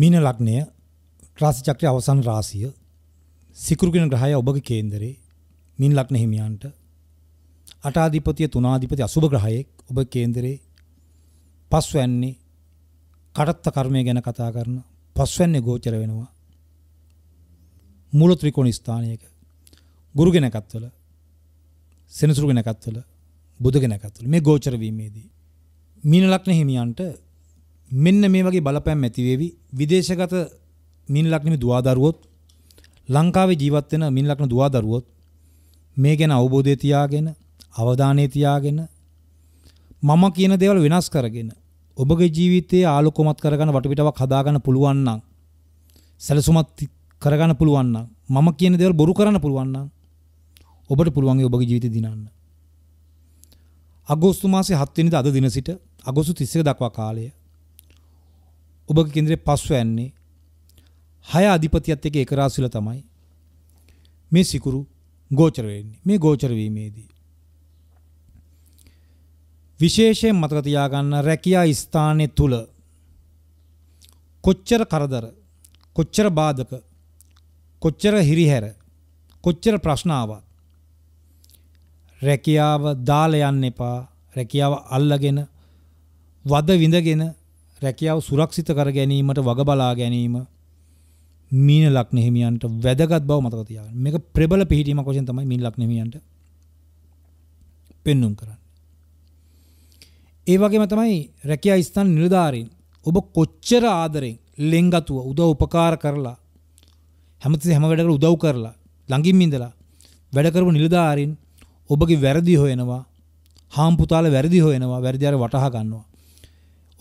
මීන ලග්නය රාශි චක්‍රය අවසන් රාශිය සිකුරුගෙන ග්‍රහය ඔබගේ කේන්දරේ මීන ලග්න හිමියන්ට අටාධිපතිය තුනාධිපති අසුභ ග්‍රහයෙක් ඔබ කේන්දරේ පස්වැන්නේ කටත්ත කර්මය ගැන කතා කරන පස්වැන්නේ ගෝචර වෙනවා මූල ත්‍රිකෝණ ස්ථානයක ගුරුගෙනකත්වල සෙනසුරුගෙනකත්වල බුදුගෙනකත්වල මේ ගෝචර වීමේදී මීන ලග්න හිමියන්ට මෙන්න මේ වගේ බලපෑම් ඇති වෙවි විදේශගත මින් ලග්නෙමි දුවදරුවොත් ලංකාවේ ජීවත් වෙන මින් ලග්න දුවදරුවොත් මේ ගැන අවබෝධය තියාගෙන අවධානය තියාගෙන මම කියන දේවල් වෙනස් කරගෙන ඔබගේ ජීවිතයේ ආලෝකමත් කරගන්න වටපිටාවක් හදාගන්න පුළුවන් නම් සැලසුමක් කරගන්න පුළුවන් නම් මම කියන දේවල් බොරු කරන්න පුළුවන් නම් ඔබට පුළුවන් ඔබගේ ජීවිතය දිනන්න. අගෝස්තු මාසේ 7 වෙනිදා අද දින සිට අගෝස්තු 31 දක්වා කාලය ඔබගේ කේන්දරේ පස්ව යන්නේ හය අධිපතියත් එක්ක එකරාශිලා තමයි මේ සිකුරු ගෝචර වෙන්නේ. මේ ගෝචර වීමේදී විශේෂයෙන් මතක තියාගන්න රැකියා ස්ථානයේ තුල කොච්චර කරදර කොච්චර බාධක කොච්චර හිරිහැර කොච්චර ප්‍රශ්න ආවත් රැකියාව දාලා යන්න එපා රැකියාව අල්ලගෙන වද විඳගෙන රැකියාව සුරක්ෂිත කර ගැනීමට වග බලා ගැනීම මීන ලග්න හිමියන්ට වැදගත් බව මතක තියාගන්න. මේක ප්‍රබල පිළිහිීමක් වශයෙන් තමයි මීන ලග්න හිමියන්ට පෙන්눔 කරන්නේ. ඒ වගේම තමයි රැකියා ස්ථාන නිලධාරීන් ඔබ කොච්චර ආදරෙන් ලෙන්ගතුව උදව් උපකාර කරලා හැමතිස්සෙම හැම වැඩකට උදව් කරලා ළඟින්ම ඉඳලා වැඩ කරපු නිලධාරීන් ඔබගේ වැරදි හොයනවා හාම්පුතාල වැරදි හොයනවා වැරදි අර වටහා ගන්නවා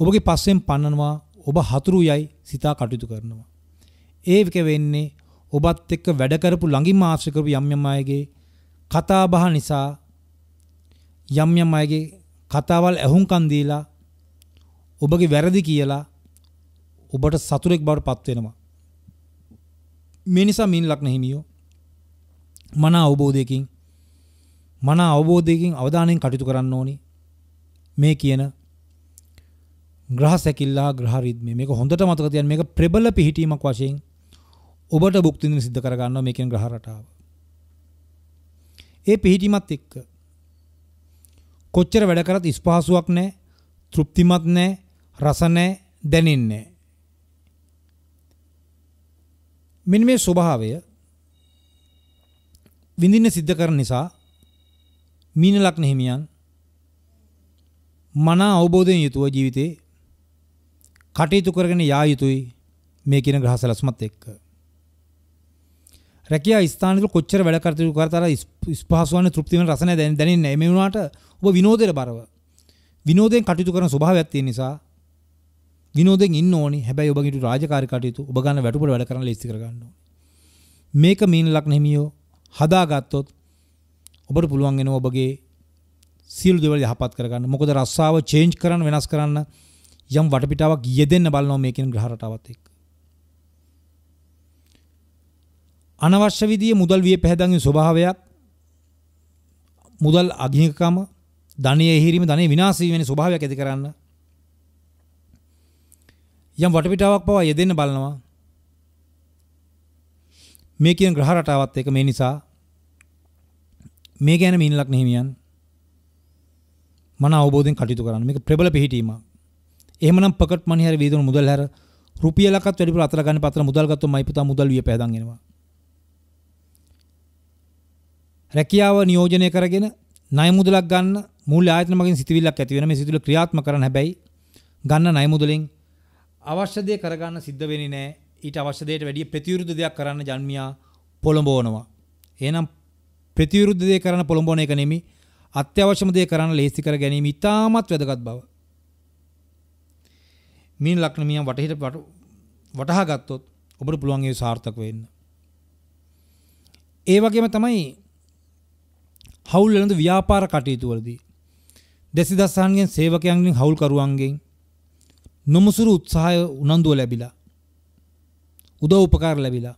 ඔබගේ පස්සෙන් පන්නනවා ඔබ හතුරු යයි සිතා කටයුතු කරනවා. ඒක වෙන්නේ ඔබත් එක්ක වැඩ කරපු ළඟින්ම ආශ්‍රය කරපු යම් යම් අයගේ කතා බහ නිසා යම් යම් අයගේ කතාවල් ඇහුම්කන් දීලා ඔබගේ වැරදි කියලා ඔබට සතුරෙක් බවට පත් වෙනවා. මේ නිසා මින් ලක්න හිමියෝ මන අවබෝධයකින් මන අවබෝධයකින් අවධානයෙන් කටයුතු කරන්න ඕනි. මේ කියන ග්‍රහ සැකිල්ලා ග්‍රහ රිද්මය මේක හොඳට මතක තියන්න මේක ප්‍රබල පිහිටීමක් වශයෙන් ඔබට භුක්ති විඳින සිද්ධ කර ගන්නවා මේකෙන් ග්‍රහ රටාව. ඒ පිහිටීමත් එක්ක කොච්චර වැඩ කරත් ඉස්පහසුවක් නැහැ, තෘප්තිමත් නැහැ, රස නැහැ, දැනෙන්නේ නැහැ. මෙන්න මේ ස්වභාවය විඳින්න සිද්ධ කරන නිසා මීන ලග්න හිමියන් මනා අවබෝධයෙන් යුතුව ජීවිතේ කටයුතු කරගෙන යා යුතුයි මේ කියන ග්‍රහස ලසුමත් එක්ක. රැකියා ස්ථානවල කොච්චර වැඩ කරතු කරතර ස්පහසුවන තෘප්ති වෙන රස නැහැ දැනෙන්නේ නැහැ. මේ වුණාට ඔබ විනෝදයට බරව. විනෝදයෙන් කටයුතු කරන ස්වභාවයක් තියෙන නිසා විනෝදෙන් ඉන්න ඕනි. හැබැයි ඔබගේ රාජකාරී කටයුතු ඔබ ගන්න වැටුපට වැඩ කරන්න ලේසි කර ගන්න ඕනි. මේක මීන ලග්න හිමියෝ හදාගත්තොත් ඔබට පුළුවන් වෙනවා ඔබගේ සියලු දේවල් යහපත් කරගන්න. මොකද රස්සාව චේන්ජ් කරන්න වෙනස් කරන්න යම් වටපිටාවක් යෙදෙන්න බලනවා මේකෙන් ග්‍රහරටාවත් එක්ක. අනවශ්‍ය විදිය මුදල් විය පැහැදන්ගේ ස්වභාවයක් මුදල් අධිකකම ධනය එහිරීම ධනය විනාශ වීම වැනි ස්වභාවයක් ඇති කරන්න යම් වටපිටාවක් පවා යෙදෙන්න බලනවා මේ කියන ග්‍රහ රටාවත් එක මේ නිසා මේ ගැන මිනිලක් නෙහිමියන් මන අවබෝධයෙන් කටයුතු කරන්න මේක ප්‍රබල පිහිටීමක් එහෙමනම් පොකට් මනි හැර වේදන මුදල් හැර රුපියලක්වත් වැඩිපුර අතර ගන්න පතර මුදල් ගත්තොත් මයි පුතා මුදල් විය පෑදන් එනවා. රැකියාව නියෝජනය කරගෙන ණය මුදලක් ගන්න මූල්‍ය ආයතන මගින් සිතවිල්ලක් ඇති වෙන මේ සිතවිල්ල ක්‍රියාත්මක කරන්න හැබැයි ගන්න ණය මුදලෙන් අවශ්‍ය දේ කරගන්න සිද්ධ වෙන්නේ නැහැ. ඊට අවශ්‍ය දෙයට වැඩිය ප්‍රතිවිරුද්ධ දෙයක් කරන්න ජන්මියා පොළඹවනවා. එහෙනම් ප්‍රතිවිරුද්ධ දේ කරන්න පොළඹවන එක නෙමෙයි අත්‍යවශ්‍යම දේ කරන්න ලේසි කර ගැනීම ඉතාමත් වැදගත් බව මීන ලග්න මීයන් වටහිට වටහා ගත්තොත් ඔබට පුළුවන් ඒ සාර්ථක වෙන්න. ඒ වගේම තමයි හවුල් වෙනද ව්‍යාපාර කටයුතු වලදී දෙසිදස්සහන්ගෙන් සේවකයන්ගෙන් හවුල්කරුවන්ගෙන් නොමුසුරු උත්සාහය උනන්දුව ලැබිලා උදව් උපකාර ලැබිලා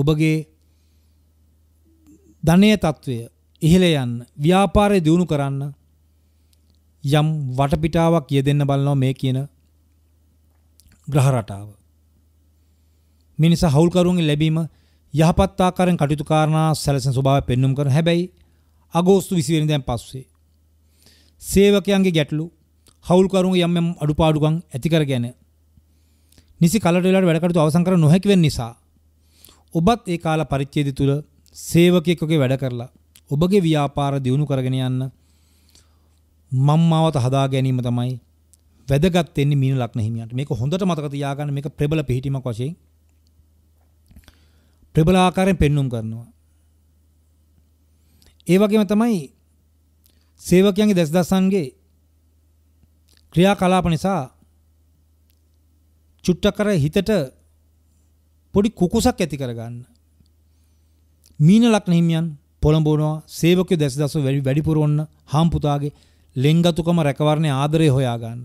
ඔබගේ ධනය තත්ත්වය ඉහළ යන්න ව්‍යාපාරය දියුණු කරන්න යම් වටපිටාවක් යෙදෙන්න බලනවා මේ කියන ග්‍රහ රටාව. මිනිසා හවුල්කරුවන්ගේ ලැබීම යහපත් ආකාරයෙන් කටයුතු කරනා සැලසෙන ස්වභාවය පෙන්눔 කරන හැබැයි අගෝස්තු 20 වෙනිදාන් පස්සේ සේවකයන්ගේ ගැටලු හවුල්කරුවන්ගේ යම් යම් අඩුපාඩුකම් ඇති කරගෙන නිසි කලට වෙලාවට වැඩ කටයුතු අවසන් කර නොහැකි වෙන නිසා ඔබත් ඒ කාල පරිච්ඡේදය තුල සේවකයෙකුගේ වැඩ කරලා ඔබගේ ව්‍යාපාර දියුණු කරගෙන යන්න මම්මාවත හදා ගැනීම තමයි වැදගත් වෙන්නේ මීන ලග්න හිමියන්ට. මේක හොඳට මතක තියාගන්න මේක ප්‍රබල පිහිටීමක් වශයෙන් ප්‍රබල ආකාරයෙන් පෙන්눔 කරනවා. ඒ වගේම තමයි සේවකයන්ගේ දැස්දස්සන්ගේ ක්‍රියාකලාප නිසා චුට්ටක් කර හිතට පොඩි කුකුසක් ඇති කරගන්න. මීන ලග්න හිමියන් පොළඹවනවා සේවකයෝ දැස්දස්සෝ වැඩිපුර ඔන්න හාම්පුතාගේ ලෙන්ගතුකම රැකවරණේ ආදරය හොයාගන්න.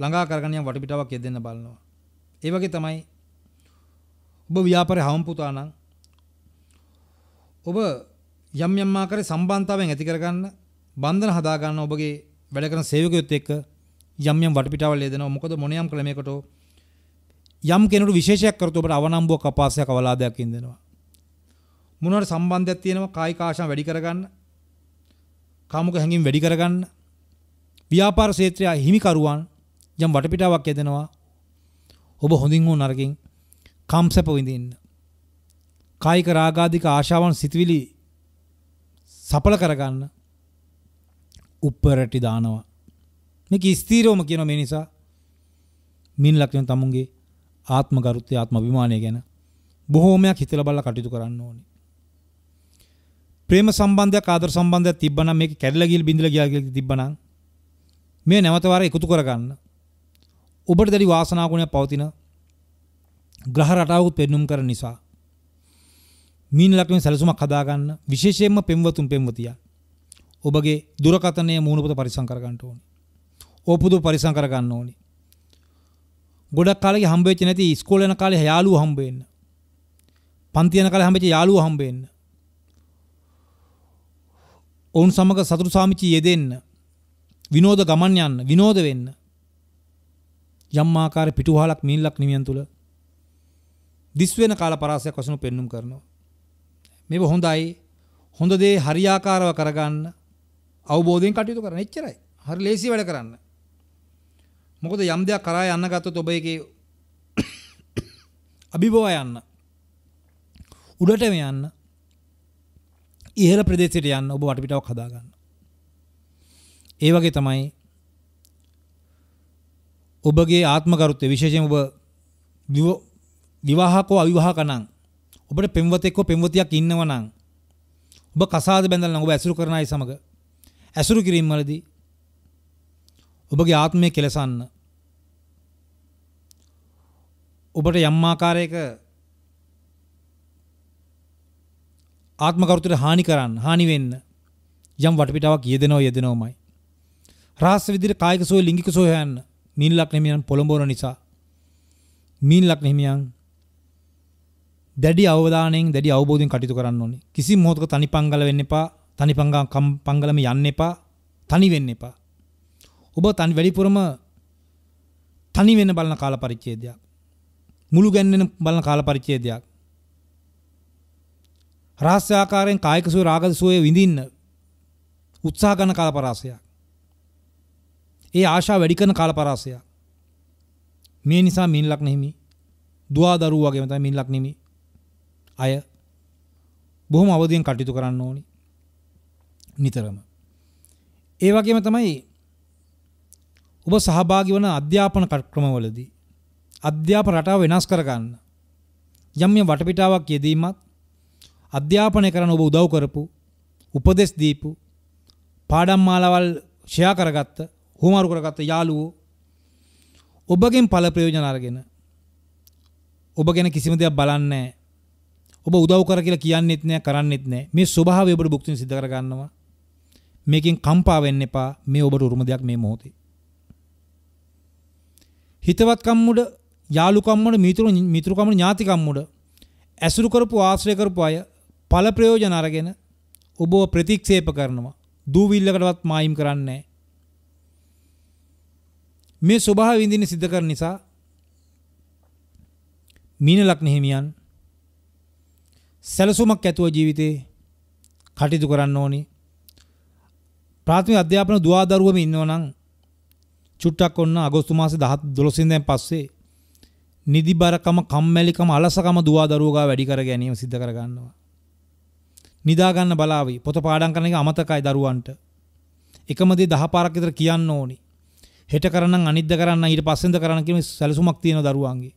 ළඟා කරගෙන යන වටපිටාවක් යෙදෙන්න බලනවා. ඒ වගේ තමයි ඔබ ව්‍යාපාරේ හම්පුතා නම් ඔබ යම් යම් ආකාරයේ සම්බන්ධතාවයෙන් ඇති කරගන්න බන්ධන හදා ගන්න ඔබගේ වැඩ කරන සේවකයොත් එක්ක යම් යම් වටපිටාවල් යෙදෙනවා. මොකද මොන යම් ක්‍රමයකට යම් කෙනෙකුට විශේෂයක් කරොත් ඔබට අවනම්බුවක් අපාසයක් අවලාදයක් ඉන්දෙනවා. මොනවාට සම්බන්ධයක් තියෙනවා කායික ආශාව වැඩි කරගන්න කාමුක හැඟීම් වැඩි කරගන්න ව්‍යාපාර ක්ෂේත්‍රය හිමිකරුවන් යම් වටපිටාවක් යදෙනවා ඔබ හොඳින් හෝ නරකින් කම්සැප විඳින්න කායික රාගාධික ආශාවන් සිතවිලි සඵල කරගන්න උප්පරටි දානවා මේක ස්ථීරවම කියන මේ නිසා මින් ලක්ෂණ තමුන්ගේ ආත්ම ගරුත්වය ආත්ම අභිමානය ගැන බොහෝමයක් හිතලා බලලා කටයුතු කරන්න ඕනේ ප්‍රේම සම්බන්ධයක් ආදර සම්බන්ධයක් තිබ්බනම් මේක කැඩලා ගිහින් බිඳලා ගියා කියලා තිබ්බනම් මේ නැවත වාරේ එකතු කරගන්න ඔබට දැඩි වාසනාගුණයක් පවතින ග්‍රහ රටාවකුත් පෙන්눔 කරන නිසා මීන ලග්නයේ සැලසුමක් හදාගන්න විශේෂයෙන්ම පෙම්වතුන් පෙම්වතියා ඔබගේ දුරකථනය මූණපත පරිසම් කරගන්න ඕනේ. ඕපුදු පරිසම් කරගන්න ඕනේ. ගොඩක් කාලෙක හම්බ වෙච්ච නැති ඉස්කෝලේ යන කාලේ යාළුවෝ හම්බ වෙන්න. පන්ති යන කාලේ හම්බෙච්ච යාළුවෝ හම්බ වෙන්න. ඔවුන් සමග සතුරු සාමිච්චි යෙදෙන්න. විනෝද ගමන් යන්න, විනෝද වෙන්න. යම් ආකාර පිටුවහලක් මිනිලක් නිමියන් තුල දිස් වෙන කාල පරාසයක් වශයෙන් පෙන්눔 කරනවා. මේක හොඳයි. හොඳ දේ හරියාකාරව කරගන්න අවබෝධයෙන් කටයුතු කරන්න. එච්චරයි. හරි ලේසි වැඩ කරන්න. මොකද යම් දෙයක් කරා යන්න ගත්තොත් ඔබ ඒකේ අභිභව යන්න. උඩටම යන්න. ඉහළ ප්‍රදේශයට යන්න ඔබ වටපිටාවක් හදාගන්න. ඒ වගේ තමයි ඔබගේ ආත්මකරුත්තය විශේෂයෙන් ඔබ විවාහකෝ අවිවාහකනම් ඔබට පෙම්වතෙක්ව පෙම්වතියක් ඉන්නවනම් ඔබ කසාද බැඳලා ඔබ ඇසුරු කරන අය සමග ඇසුරු කිරීම වලදී ඔබගේ ආත්මය කෙලසන්න ඔබට යම් ආකාරයක ආත්මකරුතට හානි කරන්න හානි වෙන්න යම් වටපිටාවක් යෙදෙනව යෙදෙනවමයි රහස් විදිහට කායික සෝය ලිංගික සෝය හොයන්න මිනිලක් හිමියන් පොළඹවන නිසා මිනිලක් හිමියන් දැඩි අවධානයෙන් දැඩි අවබෝධයෙන් කටයුතු කරන්න ඕනේ. කිසිම මොහොතක තනිපංගල වෙන්න එපා. තනිපංගම් පංගලම යන්න එපා. තනි වෙන්න එපා. ඔබ තනි වැඩිපුරම තනි වෙන්න බලන කාල පරිච්ඡේදයක්. මුළු ගැන්වෙන බලන කාල පරිච්ඡේදයක්. රහස්‍යාකාරයෙන් කායික සුවේ රාග සුවේ විඳින්න උත්සාහ කරන කාල පරාසයක්. ඒ ආශා වැඩි කරන කාලපරාසය. මේ නිසා මිනිලක් නෙමෙයි. දුවා දරුවෝ වගේම තමයි මිනිලක් නෙමෙයි. අය බොහොම අවදියෙන් කටයුතු කරන්න ඕනි. නිතරම. ඒ වගේම තමයි ඔබ සහභාගී වන අධ්‍යාපන ක්‍රමවලදී අධ්‍යාපන රටාව වෙනස් කරගන්න. යම් යම් වටපිටාවක් යෙදීමත් අධ්‍යාපනය කරන්න ඔබ උදව් කරපු, උපදෙස් දීපු, පාඩම් මාලාවල් ෂෙයා කරගත්ත හුවමාරු කරගත්ත යාළුවෝ ඔබගෙන් ඵල ප්‍රයෝජන අරගෙන ඔබ ගැන කිසිම දෙයක් බලන්නේ නැහැ. ඔබ උදව් කර කියලා කියන්නෙත් නැහැ, කරන්නෙත් නැහැ. මේ ස්වභාවය ඔබට භුක්තිය සිද්ධ කර ගන්නවා. මේකෙන් කම්පා වෙන්න එපා. මේ ඔබට උරුම දෙයක් මේ මොහොතේ. හිතවත්කම් උඩ, යාළුකම් උඩ, මිතුරු මිතුරුකම් උඩ, ඥාතිකම් උඩ ඇසුරු කරපු ආශ්‍රය කරපු අය ඵල ප්‍රයෝජන අරගෙන ඔබව ප්‍රතික්ෂේප කරනවා. දූවිල්ලකටවත් මායිම් කරන්නේ නැහැ. මේ ස්වභාව විඳින්න සිද්ධ කරන නිසා මීනලක් නෙහිමියන් සැලසුමක් ඇතුව ජීවිතේ කටයුතු කරන්න ඕනි. ප්‍රාථමික අධ්‍යාපන දුවාදරුවම ඉන්නවා නම් චුට්ටක් ඔන්න අගෝස්තු මාසේ 10 12 ඉඳන් පස්සේ නිදිබරකම කම්මැලිකම අලසකම දුවාදරුවෝ ගා වැඩි කර ගැනීම සිද්ධ කර ගන්නවා. නිදා ගන්න බලාවි. පොත පාඩම් කරන එක අමතකයි දරුවන්ට. එකම දේ 10 පාරක් විතර කියන්න ඕනි. හෙට කරන්න අනිද්ද කරන්න ඊට පස්සෙන්ද කරන්න කියන සැලසුමක් තියෙන දරුවන්ගේ.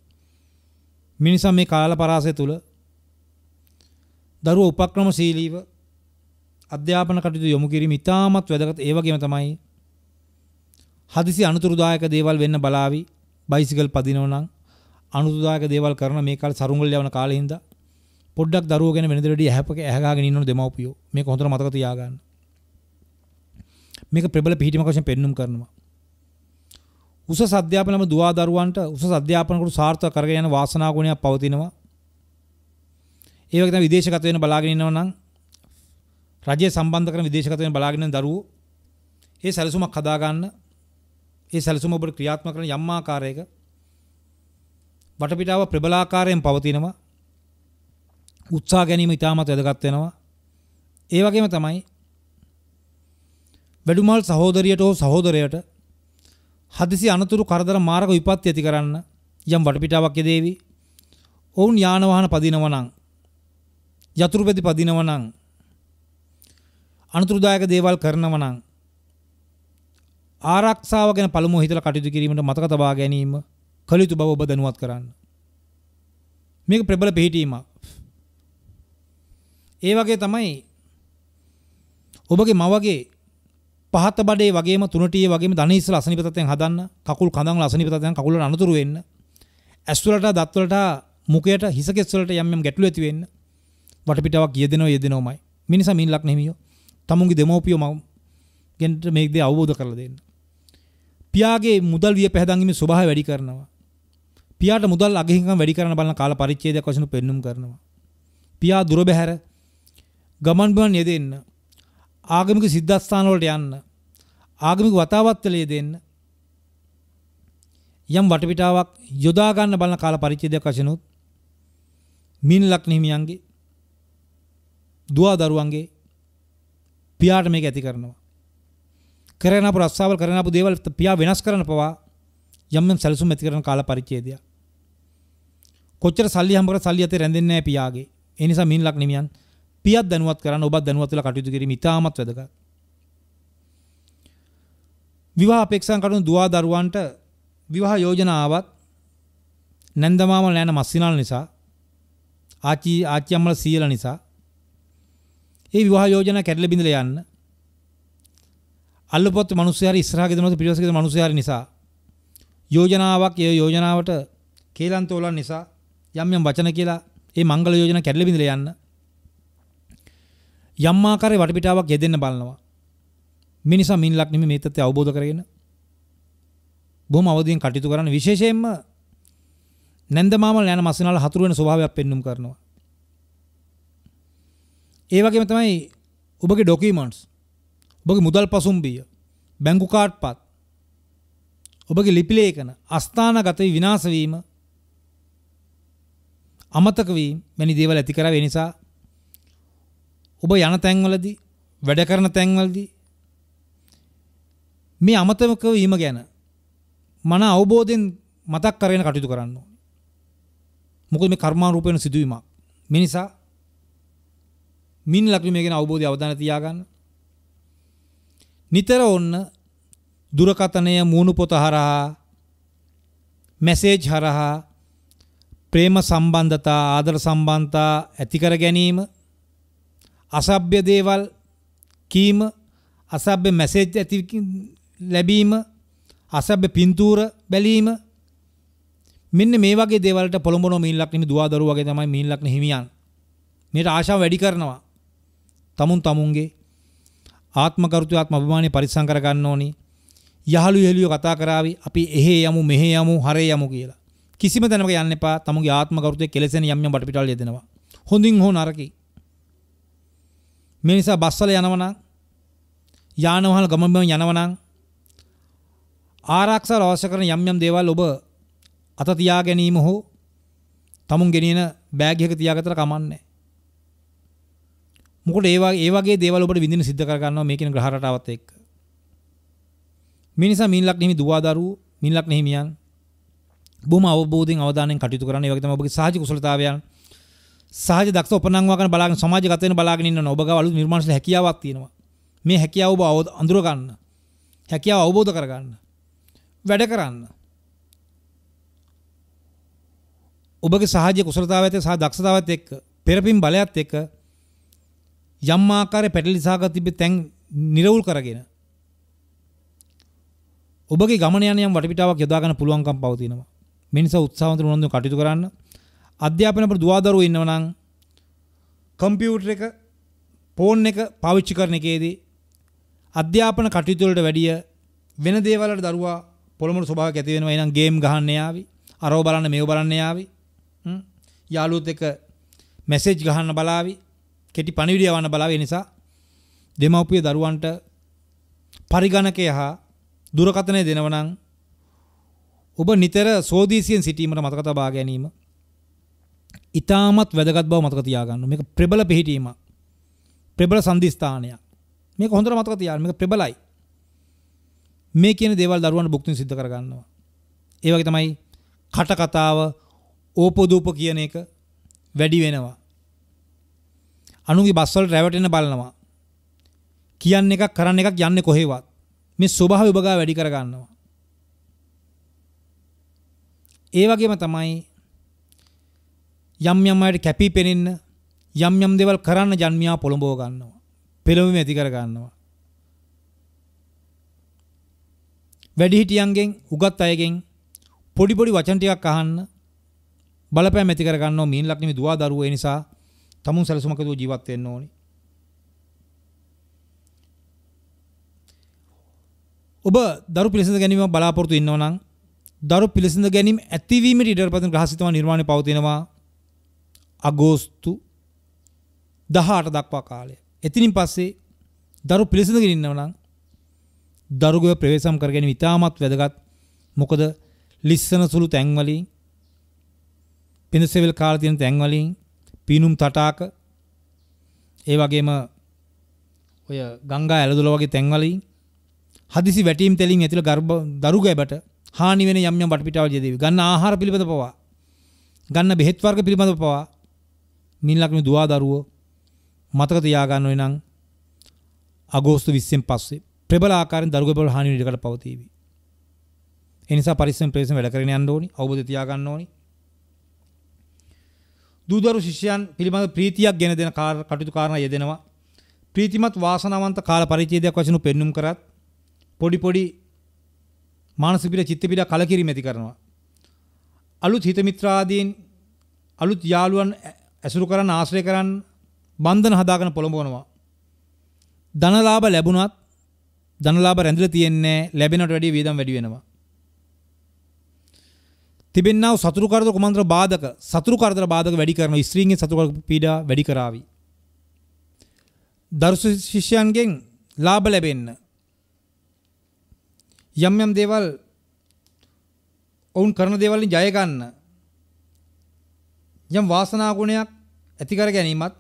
මිනිසා මේ කාල පරාසය තුල දරුවෝ උපක්‍රමශීලීව අධ්‍යාපන කටයුතු යොමු කිරීම ඉතාමත් වැදගත්. ඒ වගේම තමයි හදිසි අනුතුරුදායක දේවල් වෙන්න බලාවි බයිසිකල් පදිනෝ නම් අනුතුරුදායක දේවල් කරන මේ කාලේ සරුංගල් යවන කාලේ හින්දා පොඩ්ඩක් දරුවෝ ගැන වෙනද වැඩි ඇහැපක ඇහගාගෙන ඉන්නවනේ දෙමව්පියෝ. මේක හොඳට මතක තියාගන්න. මේක ප්‍රබල පිහිටීමක් වශයෙන් පෙන්눔 කරනවා. උස අධ්‍යාපනම දවා දරුවන්ට උස අධ්‍යාපනකට සාර්ථක කරගෙන යන වාසනා ගුණයක් පවතිනවා. ඒ වගේ තමයි විදේශගත වෙන බලාගෙන ඉන්නව නම් රජය සම්බන්ධ කරන විදේශගත වෙන බලාගෙන ඉන්න දරුවෝ ඒ සැලසුමක් හදා ගන්න ඒ සැලසුම ඔබට ක්‍රියාත්මක කරන යම් ආකාරයක වටපිටාව ප්‍රබලාකාරයෙන් පවතිනවා උත්සාහ ගැනීම ඉතාමත් වැදගත් වෙනවා ඒ වගේම තමයි වැඩුමල් සහෝදරියට හෝ සහෝදරයට හදිසි අනතුරු කරදර මාර්ග විපත්ති ඇති කරන්න යම් වටපිටාවක් යෙදේවි. ඔවුන් යාන වාහන පදිනව නම් යතුරුපැදි පදිනව නම් අනතුරුදායක දේවල් කරනව නම් ආරක්ෂාව ගැන පළමුව හිතලා කටයුතු කිරීමට මතක තබා ගැනීම කළ යුතු බව ඔබ දැනුවත් කරන්න. මේක ප්‍රබල පිළිටීමක්. ඒ වගේ තමයි ඔබගේ මවගේ පහත බඩේ වගේම තුනටියේ වගේම ධන ඉස්සල අසනීප තත්ත්වයෙන් හදන්න කකුල් කඳන් වල අසනීප තත්ත්වයෙන් කකුල් වල අනතුරු වෙන්න ඇස් වලට දත් වලට මුඛයට හිස කෙස් වලට යම් යම් ගැටලු ඇති වෙන්න වටපිටාවක් යෙදෙනව යෙදෙනවමයි මේ නිසා මින් ලක් නෙමියෝ තමුන්ගේ දෙමෝපියෝ මම ගෙන්ට මේක දේ අවබෝධ කරලා දෙන්න පියාගේ මුදල් විය පැහැදන්ීමේ ස්වභාවය වැඩි කරනවා පියාට මුදල් අගහිංකම් වැඩි කරන බලන කාල පරිච්ඡේදයක් වශයෙන් පෙන්눔 කරනවා පියා දුර බැහැර ගමන් බිමන් යෙදෙන්න ආගමික සිද්ධාස්ථාන වලට යන්න ආගමික වතාවත්වලයේ දෙන්න යම් වටපිටාවක් යොදා ගන්න බලන කාල පරිච්ඡේදයක් වශයෙන්ුත් මින්ලක් නිමියන්ගේ දුව දරුවන්ගේ පියාට මේක ඇති කරනවා කරන අප රස්සාවල් කරන අප දේවල් පියා වෙනස් කරන පවා යම් යම් සැලසුම් ඇති කරන කාල පරිච්ඡේදය කොච්චර සල්ලි හම්බ කර සල්ලි අතේ රැඳෙන්නේ නැහැ පියාගේ ඒ නිසා මින්ලක් නිමියන් අපියත් දැනුවත් කරන්න ඔබත් දැනුවත් වෙලා කටයුතු කිරීම ඉතාමත් වැදගත්. විවාහ අපේක්ෂාන් කටයුතු දුවා දරුවන්ට විවාහ යෝජනා ආවත් නැන්දමාම නෑන මස්සිනල් නිසා ආච්චි ආච්චි අම්මලා සීයලා නිසා ඒ විවාහ යෝජනා කැඩලා බිඳලා යන්න අල්ලපොත් මිනිස්සු හරි ඉස්සරහ ගෙදරනොත් පිටිපස්ස ගෙදර මිනිස්සු හරි නිසා යෝජනාවක් ඒ යෝජනාවට කේලන්තෝලන් නිසා යම් යම් වචන කියලා ඒ මංගල යෝජනා කැඩලා බිඳලා යන්න යම් ආකාරයේ වටපිටාවක් යෙදෙන්න බලනවා. මේ නිසා මින් ලක් නිමේ මේ තත්ත්වය අවබෝධ කරගෙන බොහොම අවදියෙන් කටයුතු කරන්න විශේෂයෙන්ම නැන්දමාමල් යන මස්නාල හතුරු වෙන ස්වභාවයක් පෙන්눔 කරනවා. ඒ වගේම තමයි ඔබගේ ඩොකියුමන්ට්ස් ඔබගේ මුදල් පසුම්බිය බැංකු කාඩ්පත් ඔබගේ ලිපි ලේඛන අස්ථානගත විනාශ වීම අමතක වීම වැනි දේවල් ඇති කරා ඒ නිසා ඔබ යන තැන්වලදී වැඩ කරන තැන්වලදී මේ අමතක වීම ගැන මන අවබෝධයෙන් මතක් කරගෙන කටයුතු කරන්න ඕනේ. මොකද මේ කර්මානුරූපේන සිදුවීමක්. මේ නිසා මින් ලක්ෂ්මී මේ ගැන අවබෝධය අවධානය තියාගන්න. නිතර ඔන්න දුරකතනය මූණු පොත හරහා මැසේජ් හරහා ප්‍රේම සම්බන්ධතා ආදර සම්බන්ධතා ඇති කර ගැනීම අසභ්‍ය දේවල් කීම අසභ්‍ය මැසේජ් ඇති ලැබීම අසභ්‍ය පින්තූර බැලීම මෙන්න මේ වගේ දේවල්ට පොළඹන මිනිලක් නිමි දුවදරු වගේ තමයි මිනිලක් හිමියන් මේට ආශාව වැඩි කරනවා තමුන් තමුන්ගේ ආත්මකරුතු ආත්ම අභිමානය පරිස්සම් කර ගන්න ඕනි යහළු යහළුව කතා කරાવી අපි එහෙ යමු මෙහෙ යමු හරේ යමු කියලා කිසිම තැනක යන්න එපා තමුන්ගේ ආත්මකරුතේ කෙලසෙන යම් යම් බටපිටාවල් යදෙනවා හොඳින් හෝ නරකී මේ නිසා බස්වල යනවනම් යාන වාහන ගමන් බිමන් යනවනම් ආරක්ෂා අවශ්‍ය කරන යම් යම් දේවල් ඔබ අත තියා ගැනීම හෝ තමුන් ගෙනියන බෑග් එක තියාගත්තට කමන්නේ මොකද ඒ වගේ ඒ වගේ දේවල් ඔබට විඳින සිද්ධ කර ගන්නවා මේ කියන ග්‍රහ රටාවත් එක්ක. මේ නිසා මීනලක් නිමි දුවා දරුවෝ මීනලක් නිමියන් බොහොම අවබෝධයෙන් අවධානයෙන් කටයුතු කරන්න ඒ වගේ තමයි ඔබගේ සාජික කුසලතාවයන් සාජ දක්ෂ උපනංවාගෙන බලාගෙන සමාජගත වෙන බලාගෙන ඉන්න ඔබ ගාව අලුත් නිර්මාණශීල හැකියාවක් තියෙනවා. මේ හැකියාව ඔබ අඳුර ගන්න. හැකියාව අවබෝධ කර ගන්න. වැඩ කරන්න. ඔබගේ සාජ්‍ය කුසලතාවයත් සහ දක්ෂතාවත් එක්ක පෙරපින් බලයත් එක්ක යම් ආකාරයේ පැටලි සාගත තිබෙ තැන් නිරවුල් කරගෙන ඔබගේ ගමන යන යම් වටපිටාවක් යොදා ගන්න පුළුවන්කම් පවතිනවා. මේ නිසා උත්සාහවන්ත උනන්දු කටයුතු කරන්න අධ්‍යාපන අපේ දුවදරුවෝ ඉන්නවනම් කම්පියුටර් එක ෆෝන් එක පාවිච්චි කරන එකේදී අධ්‍යාපන කටයුතු වලට වැඩිය වෙන දේවල් වලට දරුවා පොළොමරු ස්වභාවයක් ඇති වෙනවා එහෙනම් ගේම් ගහන්න යාවි අරව බලන්න මේව බලන්න යාවි යාළුවොත් එක මැසේජ් ගහන්න බලාවි කෙටි පණිවිඩය යවන්න බලාවි නිසා දෙමව්පිය දරුවන්ට පරිගණකය හා දුරකථනය දෙනවනම් ඔබ නිතර සෝදීසියෙන් සිටීමට මතක තබා ගැනීම ඉතාමත් වැදගත් බව මතක තියාගන්න. මේක ප්‍රබල පිහිටීමක්. ප්‍රබල සම්දිස්ථානයක්. මේක හොඳට මතක තියාගන්න. මේක ප්‍රබලයි. මේ කියන දේවල් දරුවන්ට භුක්තිය සිද්ධ කරගන්නවා. ඒ වගේ තමයි කට කතාව, ඕපදූප කියන එක වැඩි වෙනවා. අනුන්ගේ බස් වල රැවටෙන්න බලනවා. කියන්න එකක් කරන්න එකක් යන්නේ කොහෙවත්. මේ ස්වභාවය උබගා වැඩි කරගන්නවා. ඒ වගේම තමයි යම් යම් අයට කැපී පෙනෙන්න යම් යම් දේවල් කරන්න ජන්මියා පොළඹව ගන්නවා. පෙළඹීම ඇති කර ගන්නවා. වැඩිහිටියන්ගෙන් උගත් අයගෙන් පොඩි පොඩි වචන ටිකක් අහන්න බලපෑම් ඇති කර ගන්නවා මීන ලක්ෂ්මී දුවා දරුවෝ ඒ නිසා තමුන් සැලසුමක දුව ජීවත් වෙන්න ඕනි. ඔබ දරු පිළිසඳ ගැනීම බලාපොරොත්තු ඉන්නවා නම් දරු පිළිසඳ ගැනීම ඇතිවීමට ඉඩ ප්‍රතිග්‍රහසිතව නිර්මාණය පවතිනවා අගෝස්තු දහට දක්වා කාලය. එතිනින් පස්සේ දරු පිළිසඳගෙන ඉන්නවනම් දරුගව ප්‍රවේශම් කරගෙන ඉතාමත් වැදගත්. මොකද ලිස්සන සුළු තැන්වලින් පිනසෙවල් කාලේ තියෙන තැන්වලින් පීනුම් තටාක ඒ වගේම ඔය ගංගා ඇලදොල වගේ තැන්වලින් හදිසි වැටීම් තෙලින් ඇතුළ ගර්භ දරුගැබට හානි වෙන යම් යම් වටපිටාවල් ජීදේවි. ගන්න ආහාර පිළිබඳ පවා ගන්න බෙහෙත් වර්ග පිළිබඳ පවා නිල් ලක්ෂණ දුවා දරුවෝ මතක තියාගන්න වෙනං අගෝස්තු 20න් පස්සේ ප්‍රබල ආකාරයෙන් දරුවෝ බල හානි ඉඩකට පවතීවි. ඒ නිසා පරිස්සම් ප්‍රේසම් වැඩ කරගෙන යන්න ඕනි, අවබෝධය තියාගන්න ඕනි. දූදරු ශිෂ්‍යයන් පිළිබඳ ප්‍රීතියක් ගෙන දෙන කටයුතු කාරණා යෙදෙනවා. ප්‍රීතිමත් වාසනාවන්ත කාල පරිච්ඡේදයක් වශයෙන් පෙන්눔 කරත් පොඩි පොඩි මානසික පිළ චිත්ත පිළ කලකිරීම ඇති කරනවා. අලුත් හිත මිත්‍රාදීන් අලුත් යාළුවන් ඇසුරු කරන්න ආශ්‍රය කරන්න බන්ධන හදාගෙන පොළඹවනවා. ධනලාභ ලැබුණත් ධනලාභ රැඳිලා තියෙන්නේ ලැබෙනට වැඩිය වියදම් වැඩි වෙනවා. තිබෙන්නා සතුරු කරදර කුමන්ත්‍ර බාධක සතුරු කරදර බාධක වැඩි කරන ස්ත්‍රීන්ගේ සතුරු පීඩා වැඩි කරાવી. දරුසු ශිෂ්‍යයන්ගෙන් ලාභ ලැබෙන්න යම් යම් දේවල් ඔවුන් කරන දේවල් ජය ගන්න යම් වාසනා ගුණයක් ඇතිකර ගැනීමත්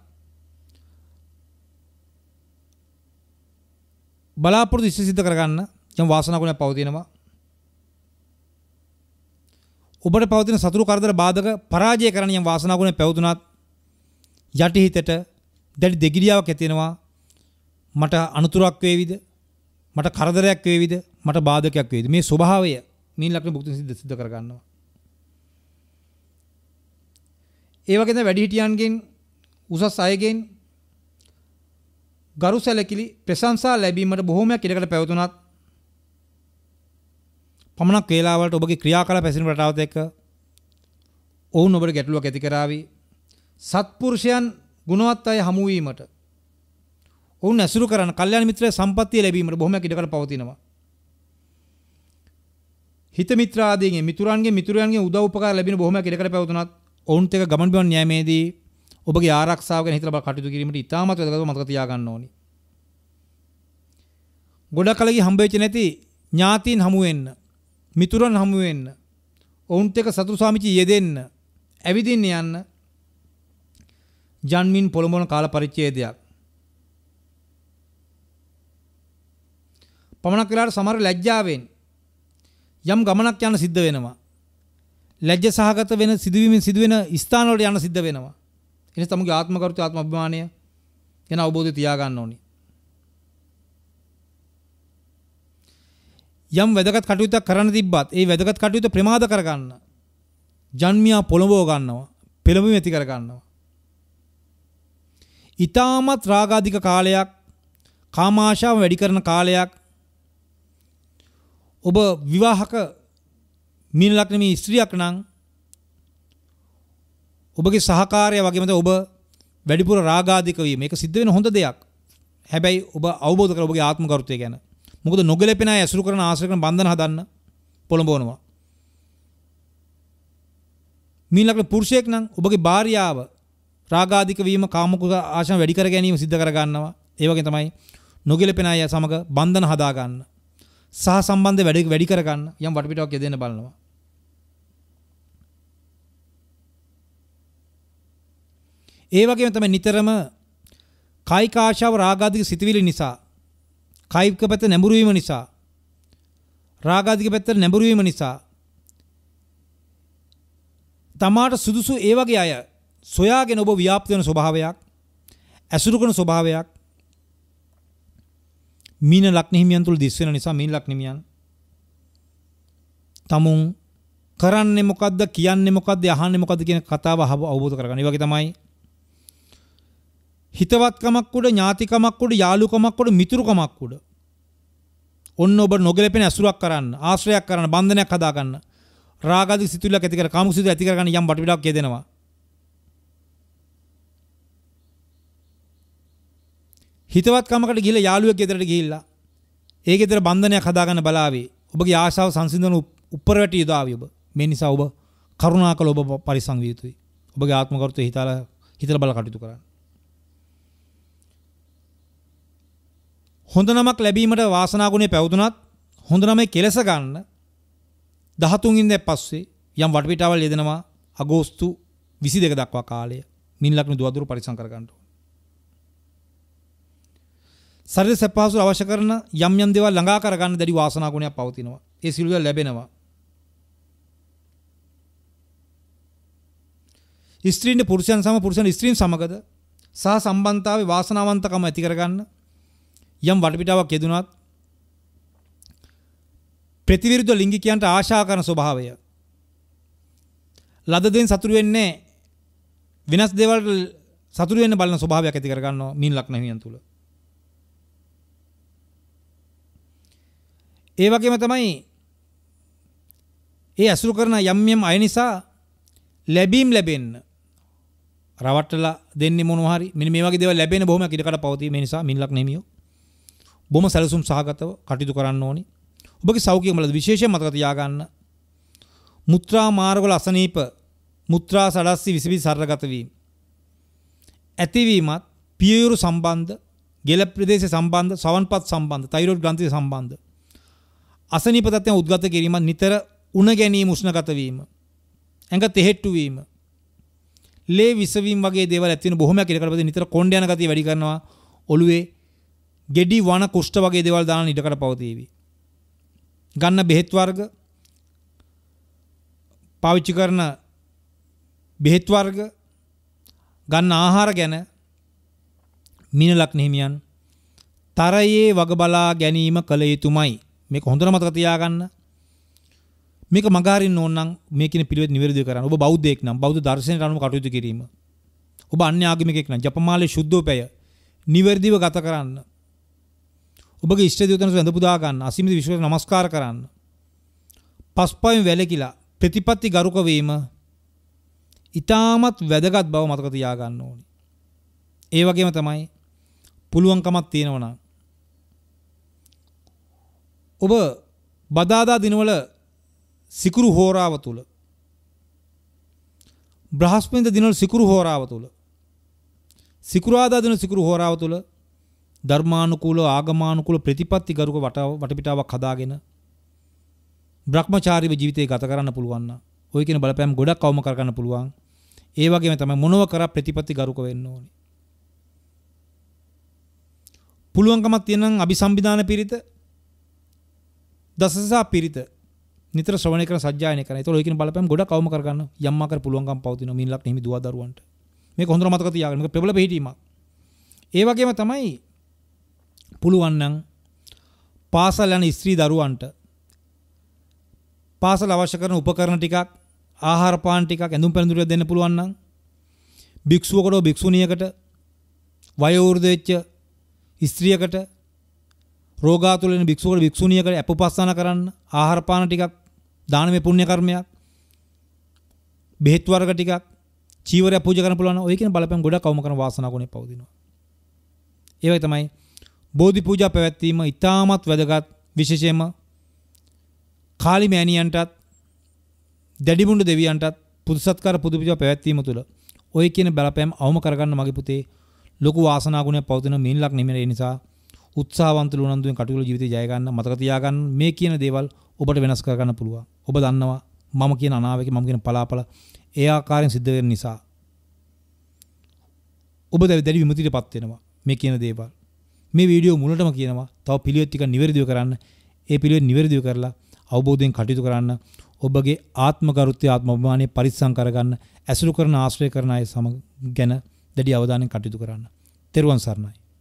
බලාපොරොත්තු ඉෂ්ට සිද්ධ කරගන්න යම් වාසනාවකුණක් පවතිනවා. ඔබට පවතින සතුරු කරදර බාධක පරාජය කරන්න යම් වාසනාවකුණක් පැවතුනත් යටිහිතට දැඩි දෙගිඩියාවක් ඇතිවෙනවා. මට අනුතුරක් වේවිද? මට කරදරයක් වේවිද? මට බාධකයක් වේවිද? මේ ස්වභාවය මින් ලක්ෂණ භුක්ති සිද්ධ සිද්ධ කරගන්නවා. ඒ වගේම වැඩිහිටියන්ගෙන් උසස් අයගෙන් ගරු සැලකිලි ප්‍රශංසා ලැබීමට බොහෝමයක් ඉඩකට පැවතුණත් පමණක් වේලාවලට ඔබගේ ක්‍රියාකලාප හැසිරීම රටාවත් එක්ක ඔවුන් ඔබට ගැටලුවක් ඇති කරાવી සත්පුරුෂයන් ගුණවත් අය හමු වීමට ඔවුන් ඇසුරු කරන කල්යාණ මිත්‍රය සම්පත්තිය ලැබීමට බොහොමයක් ඉඩකඩ පවතිනවා. හිත මිත්‍රාදීන්ගේ මිතුරන්ගේ මිතුරයන්ගේ උදව් උපකාර ලැබෙන බොහොමයක් ඉඩකඩ පැවතුනත් ඔවුන්ත් එක්ක ගමන් බිමන් යාමේදී ඔබගේ ආරක්ෂාව ගැන හිතලා කටයුතු කිරීමට ඉතාමත් වැදගත් මතක තියාගන්න ඕනි. ගොඩක් කලකින් හම්බෙච්ච නැති ඥාතීන් හමු වෙන්න, මිතුරන් හමු වෙන්න, ඔවුන්ත් එක්ක සතුරු සාමිචි යෙදෙන්න, ඇවිදින්න යන්න. ජන්මින් පොළඹවන කාල පරිච්ඡේදයක්. පමණක් වෙලාවට සමහර ලැජ්ජාවෙන් යම් ගමනක් යන සිද්ධ වෙනවා. ලැජ්ජ සහගත වෙන සිදුවීමෙන් සිදුවෙන ස්ථානවලට යන්න සිද්ධ වෙනවා. එනිසා තමගේ ආත්මකරුත් ආත්ම අභිමානය ගැන අවබෝධය තියාගන්න ඕනි. යම් වැදගත් කටයුත්තක් කරන්න තිබ්බත් ඒ වැදගත් කටයුත්ත ප්‍රමාද කරගන්න. ජන්මියා පොළඹව ගන්නවා. පෙළඹීම ඇති කර ගන්නවා. ඊටමත් රාගාධික කාලයක් කාමාශාව වැඩි කරන කාලයක් ඔබ විවාහක මීන ලග්නමේ ස්ත්‍රියක් නම් ඔබගේ සහකාරය වගේම ඔබ වැඩිපුර රාගාධික වීම ඒක සිද්ධ වෙන හොඳ දෙයක්. හැබැයි ඔබ අවබෝධ කර ඔබගේ ආත්ම කරුත්වය ගැන. මොකද නොගැලපෙන අය ඇසුරු කරන ආශ්‍රය කරන බන්ධන හදන්න පොළඹවනවා. මීන ලග්න පුරුෂයෙක් නම් ඔබගේ භාර්යාව රාගාධික වීම කාමක ආශාව වැඩි කර ගැනීම සිද්ධ කර ගන්නවා. ඒ වගේ තමයි නොගැලපෙන අය සමග බන්ධන හදා ගන්න. සහ සම්බන්ධය වැඩි වැඩි කර ගන්න යම් වටපිටාවක් යදෙන්න බලනවා. ඒ වගේම තමයි නිතරම කායික ආශාව රාගාධික සිතවිලි නිසා කායික පැත්ත නැඹුරු වීම නිසා රාගාධික පැත්ත නැඹුරු වීම නිසා තමාට සුදුසු ඒ වගේ අය සොයාගෙන ඔබ ව්‍යාප්ත වෙන ස්වභාවයක් ඇසුරු කරන ස්වභාවයක් මීන ලග්න හිමියන් තුල දිස් වෙන නිසා මීන ලග්න හිමියන් තමුන් කරන්නේ මොකද්ද කියන්නේ මොකද්ද අහන්නේ මොකද්ද කියන කතාව අවබෝධ කරගන්න. ඒ වගේ තමයි හිතවත්කමක් උඩ ඥාතිකමක් උඩ යාළුකමක් උඩ මිතුරුකමක් උඩ ඔන්න ඔබ නොගැලපෙන ඇසුරක් කරන්න ආශ්‍රයක් කරන්න බන්ධනයක් හදාගන්න රාගාදී සිතුවිල්ලක් ඇති කර කාමසිත ඇති කරගන්න යම් බටපිටාවක් කියදෙනවා හිතවත්කමකට ගිහිල්ලා යාළුවෙක් ගෙදරට ගිහිල්ලා ඒ ගෙදර බන්ධනයක් හදාගන්න බලාවේ ඔබගේ ආශාව සංසිඳන උප්පරවැටි යොදාවි ඔබ මේ නිසා ඔබ කරුණාකර ඔබ පරිසං විය යුතුයි ඔබගේ ආත්ම කරුතේ හිතලා හිතලා බල කටයුතු කරන්න හොඳ නමක් ලැබීමට වාසනාගුණේ පැවතුනත් හොඳ නමේ කෙලස ගන්න 13 ඉඳන් පස්සේ යම් වටපිටාවල් යෙදෙනවා අගෝස්තු 22 දක්වා කාලය මින් ලග්න දුවදුරු පරිසම් කර ගන්න ඕනේ. ශරීර සපහසු අවශ්‍ය කරන යම් යම් දේවල් ළඟා කර ගන්න දැඩි වාසනාගුණයක් පවතිනවා. ඒ සිළුව ලැබෙනවා. ස්ත්‍රීන් පුරුෂයන් සම පුරුෂයන් ස්ත්‍රීන් සමගද සහ සම්බන්ධතාවේ වාසනාවන්තකම ඇති කරගන්න යම් වටපිටාවක් යෙදුනත් ප්‍රතිවිරුද්ධ ලිංගිකයන්ට ආශා කරන ස්වභාවය ලද දෙයින් සතුරු වෙන්නේ වෙනස් දේවල් සතුරු වෙන්න බලන ස්වභාවයක් ඇති කරගන්නවා මින් ලක්න හිමියන් තුල. ඒ වගේම තමයි ඒ අසුරු කරන යම් යම් අය නිසා ලැබීම් ලැබෙන්න රවට්ටලා දෙන්නේ මොනවා හරි මෙන්න මේ වගේ දේවල් ලැබෙන බොහොමයක් ඉඩකඩ පවතී මේ නිසා මින් ලක්න හිමියෝ බොම සැලසුම් සහගතව කටයුතු කරන්න ඕනි. ඔබගේ සෞඛ්‍ය වල විශේෂයෙන් මතක තියාගන්න. මුත්‍රා මාර්ගවල අසනීප මුත්‍රා සඩස්සි විසවි සරගත වීම. ඇතිවීමත් පියයුරු සම්බන්ධ, ගෙල ප්‍රදේශ සම්බන්ධ, සවන්පත් සම්බන්ධ, තෛරොයිඩ් ග්‍රන්ථිය සම්බන්ධ. අසනීප තත්ත්වයන් උද්ගත කිරීමත් නිතර උණ ගැනීම උෂ්ණගත වීම. ඇඟ තෙහෙට්ටු වීම. ලේ විසවීම වගේ දේවල් ඇති වෙන බොහොමයක් ඉරකට නිතර කොණ්ඩ යන ගතිය වැඩි කරනවා. ඔළුවේ ගෙඩි වන කුෂ්ට වගේ දේවල් දාන ඉඩකට පවතිවි. ගන්න බෙහෙත් වර්ග පාවිච්චි කරන බෙහෙත් වර්ග ගන්න ආහාර ගැන මිනලක් නහිමියන් තරයේ වග බලා ගැනීම කළ යුතුමයි. මේක හොඳට මතක තියාගන්න. මේක මගහරින්න ඕන නම් මේකින පිළිවෙත් නිවැරදිව කරන්න. ඔබ බෞද්ධයෙක් නම් බෞද්ධ දර්ශනයට අනුව කටයුතු කිරීම. ඔබ අන්‍ය ආගමිකයෙක් නම් ජපමාලේ සුද්ධෝපය නිවැරදිව ගත කරන්න. ඔබගේ ඉෂ්ට දේවතාවුන් වැඳ පුදා ගන්න අසීමිත විශ්වාසයෙන් নমස්කාර කරන්න. පස්පයින් වැලකිලා ප්‍රතිපත්ති ගරුක වීම ඊටමත් වැදගත් බව මතක තියා ගන්න ඕනේ. ඒ වගේම තමයි පුළුවන්කමක් තියෙනවා නම් ඔබ බදාදා දිනවල සිකුරු හෝරාව තුල බ්‍රහස්පතින්ද දිනවල සිකුරු හෝරාව තුල සිකුරාදා දින සිකුරු හෝරාව තුල ධර්මානුකූල ආගමානුකූල ප්‍රතිපත්ති ගරුක වටපිටාවක් හදාගෙන භ්‍රමචාරීව ජීවිතය ගත කරන්න පුළුවන් නම් ඔය කියන බලපෑම් ගොඩක් අවම කරගන්න පුළුවන්. ඒ වගේම තමයි මොනව කරා ප්‍රතිපත්ති ගරුක වෙන්න ඕනේ. පුළුවන්කමක් තියෙනම් අபிසම්බිදාන පිරිත දසසා පිරිත නිතර ශ්‍රවණය කරන සජ්ජායනය කරන. ඒතකොට ඔය කියන බලපෑම් ගොඩක් අවම කරගන්න යම්මා කර පුළුවන්කම් පවතින මිනිලක් හිමි දුවා දරුවන්ට. මේක හොඳට මතක තියාගන්න. මේක ප්‍රබල පිළිහිටීමක්. ඒ වගේම තමයි පුළුවන් නම් පාසල් යන ස්ත්‍රී දරුවන්ට පාසල් අවශ්‍ය කරන උපකරණ ටිකක් ආහාර පාන ටිකක් ඇඳුම් පැළඳුම් ටික දෙන්න පුළුවන් නම් භික්ෂුවකට භික්ෂුණියකට වයෝවෘද්ධ වෙච්ච ස්ත්‍රියකට රෝගාතුල වෙන භික්ෂුවකට භික්ෂුණියකට අපෝපස්සන කරන්න ආහාර පාන ටිකක් දානමය පුණ්‍ය කර්මයක් බෙහෙත් වර්ග ටිකක් චීවරය පූජා කරන්න පුළුවන් ඔය කියන බලපෑම් ගොඩක් අවම කරන වාසනාව ගුණේ පවතිනවා ඒ වගේ තමයි බෝධි පූජා පැවැත්වීම ඉතාමත් වැදගත් විශේෂයෙන්ම කාලි මෑණියන්ටත් දැඩිමුණ්ඩ දෙවියන්ටත් පුදුසත්කාර පුදු පූජා පැවැත්වීම තුළ ඔය කියන බලපෑම අවම කරගන්න මගේ පුතේ ලොකු වාසනාගුණයක් පවතින මිනිලක් නෙමෙයි ඒ නිසා උත්සාහවන්ත ලුණන්දුවෙන් කටයුතු ජීවිතය ජය ගන්න මතක තියාගන්න මේ කියන දේවල් ඔබට වෙනස් කරගන්න පුළුවන් ඔබ දන්නවා මම කියන අනාවක මම කියන පලාපල ඒ ආකාරයෙන් සිද්ධ වෙන නිසා ඔබ දැඩි විමුතියටපත් වෙනවා මේ කියන දේවල් මේ වීඩියෝ මුලටම කියනවා තව පිළිවෙත් ටික නිවැරදිව කරන්න. ඒ පිළිවෙත් නිවැරදිව කරලා අවබෝධයෙන් කටයුතු කරන්න. ඔබගේ ආත්මගරුත්වය ආත්මාභිමානය පරිස්සම් කරගන්න. ඇසුරු කරන ආශ්‍රය කරන අය සමග ගැන දැඩි අවධානයෙන් කටයුතු කරන්න. තෙරුවන් සරණයි.